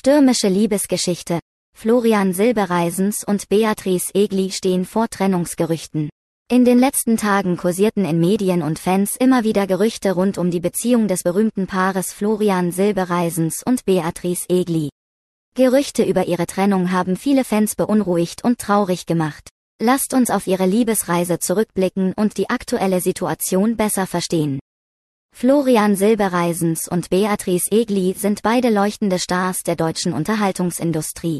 Stürmische Liebesgeschichte. Florian Silbereisens und Beatrice Egli stehen vor Trennungsgerüchten. In den letzten Tagen kursierten in Medien und Fans immer wieder Gerüchte rund um die Beziehung des berühmten Paares Florian Silbereisens und Beatrice Egli. Gerüchte über ihre Trennung haben viele Fans beunruhigt und traurig gemacht. Lasst uns auf ihre Liebesreise zurückblicken und die aktuelle Situation besser verstehen. Florian Silbereisens und Beatrice Egli sind beide leuchtende Stars der deutschen Unterhaltungsindustrie.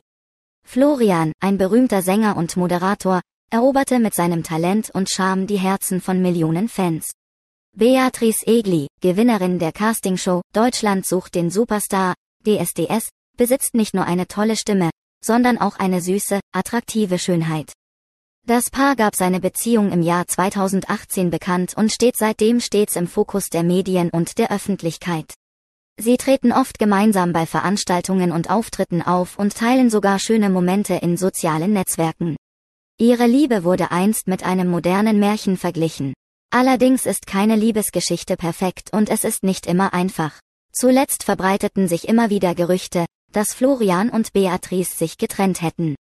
Florian, ein berühmter Sänger und Moderator, eroberte mit seinem Talent und Charme die Herzen von Millionen Fans. Beatrice Egli, Gewinnerin der Castingshow Deutschland sucht den Superstar, DSDS, besitzt nicht nur eine tolle Stimme, sondern auch eine süße, attraktive Schönheit. Das Paar gab seine Beziehung im Jahr 2018 bekannt und steht seitdem stets im Fokus der Medien und der Öffentlichkeit. Sie treten oft gemeinsam bei Veranstaltungen und Auftritten auf und teilen sogar schöne Momente in sozialen Netzwerken. Ihre Liebe wurde einst mit einem modernen Märchen verglichen. Allerdings ist keine Liebesgeschichte perfekt und es ist nicht immer einfach. Zuletzt verbreiteten sich immer wieder Gerüchte, dass Florian und Beatrice sich getrennt hätten.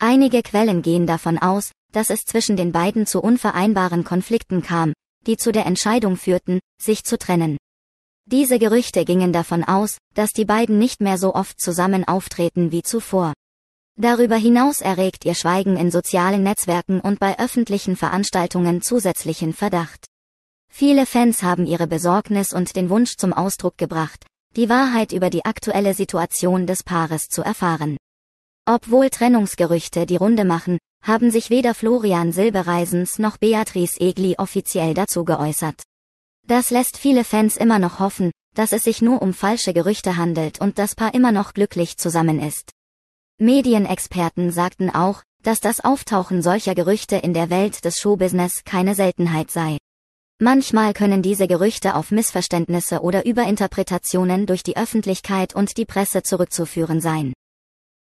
Einige Quellen gehen davon aus, dass es zwischen den beiden zu unvereinbaren Konflikten kam, die zu der Entscheidung führten, sich zu trennen. Diese Gerüchte gingen davon aus, dass die beiden nicht mehr so oft zusammen auftreten wie zuvor. Darüber hinaus erregt ihr Schweigen in sozialen Netzwerken und bei öffentlichen Veranstaltungen zusätzlichen Verdacht. Viele Fans haben ihre Besorgnis und den Wunsch zum Ausdruck gebracht, die Wahrheit über die aktuelle Situation des Paares zu erfahren. Obwohl Trennungsgerüchte die Runde machen, haben sich weder Florian Silbereisens noch Beatrice Egli offiziell dazu geäußert. Das lässt viele Fans immer noch hoffen, dass es sich nur um falsche Gerüchte handelt und das Paar immer noch glücklich zusammen ist. Medienexperten sagten auch, dass das Auftauchen solcher Gerüchte in der Welt des Showbusiness keine Seltenheit sei. Manchmal können diese Gerüchte auf Missverständnisse oder Überinterpretationen durch die Öffentlichkeit und die Presse zurückzuführen sein.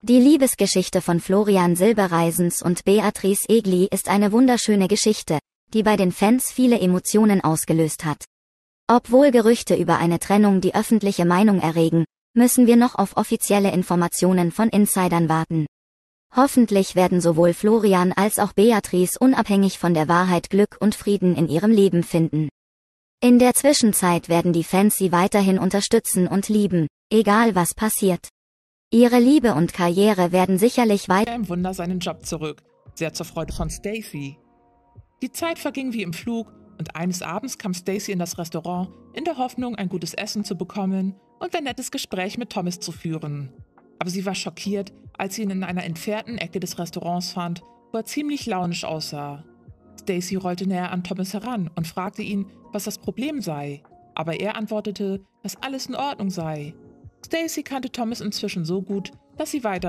Die Liebesgeschichte von Florian Silbereisens und Beatrice Egli ist eine wunderschöne Geschichte, die bei den Fans viele Emotionen ausgelöst hat. Obwohl Gerüchte über eine Trennung die öffentliche Meinung erregen, müssen wir noch auf offizielle Informationen von Insidern warten. Hoffentlich werden sowohl Florian als auch Beatrice unabhängig von der Wahrheit Glück und Frieden in ihrem Leben finden. In der Zwischenzeit werden die Fans sie weiterhin unterstützen und lieben, egal was passiert. Ihre Liebe und Karriere werden sicherlich weiter. im Wunder seinen Job zurück, sehr zur Freude von Stacy. Die Zeit verging wie im Flug und eines Abends kam Stacy in das Restaurant in der Hoffnung, ein gutes Essen zu bekommen und ein nettes Gespräch mit Thomas zu führen. Aber sie war schockiert, als sie ihn in einer entfernten Ecke des Restaurants fand, wo er ziemlich launisch aussah. Stacy rollte näher an Thomas heran und fragte ihn, was das Problem sei. Aber er antwortete, dass alles in Ordnung sei. Stacy kannte Thomas inzwischen so gut, dass sie weiter